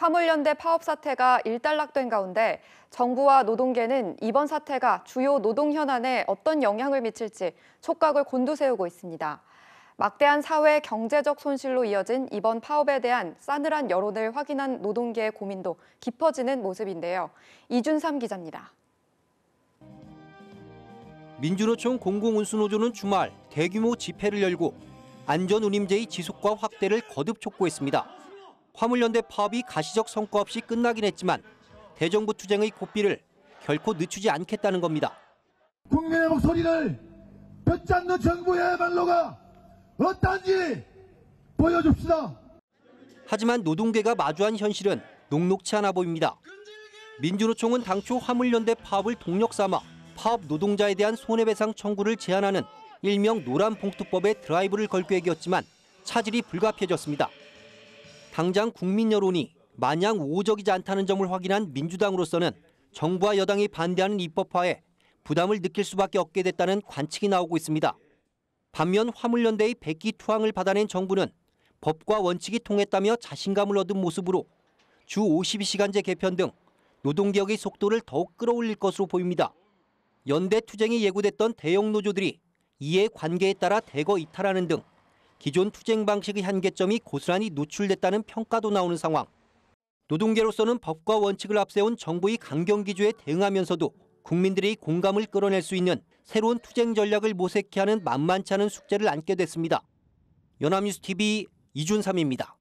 화물연대 파업 사태가 일단락된 가운데 정부와 노동계는 이번 사태가 주요 노동 현안에 어떤 영향을 미칠지 촉각을 곤두세우고 있습니다. 막대한 사회 경제적 손실로 이어진 이번 파업에 대한 싸늘한 여론을 확인한 노동계의 고민도 깊어지는 모습인데요. 이준삼 기자입니다. 민주노총 공공운수노조는 주말 대규모 집회를 열고 안전운임제의 지속과 확대를 거듭 촉구했습니다. 화물연대 파업이 가시적 성과 없이 끝나긴 했지만 대정부 투쟁의 고삐를 결코 늦추지 않겠다는 겁니다. 국민의 목소리를 볕잡는 정부야말로가 어떤지 보여줍시다. 하지만 노동계가 마주한 현실은 녹록치 않아 보입니다. 민주노총은 당초 화물연대 파업을 동력 삼아 파업 노동자에 대한 손해배상 청구를 제한하는 일명 노란봉투법의 드라이브를 걸 계획이었지만 차질이 불가피해졌습니다. 당장 국민 여론이 마냥 우호적이지 않다는 점을 확인한 민주당으로서는 정부와 여당이 반대하는 입법화에 부담을 느낄 수밖에 없게 됐다는 관측이 나오고 있습니다. 반면 화물연대의 백기 투항을 받아낸 정부는 법과 원칙이 통했다며 자신감을 얻은 모습으로 주 52시간제 개편 등 노동개혁의 속도를 더욱 끌어올릴 것으로 보입니다. 연대 투쟁이 예고됐던 대형 노조들이 이에 관계에 따라 대거 이탈하는 등 기존 투쟁 방식의 한계점이 고스란히 노출됐다는 평가도 나오는 상황. 노동계로서는 법과 원칙을 앞세운 정부의 강경 기조에 대응하면서도 국민들의 공감을 끌어낼 수 있는 새로운 투쟁 전략을 모색해 하는 만만치 않은 숙제를 안게 됐습니다. 연합뉴스 TV 이준삼입니다.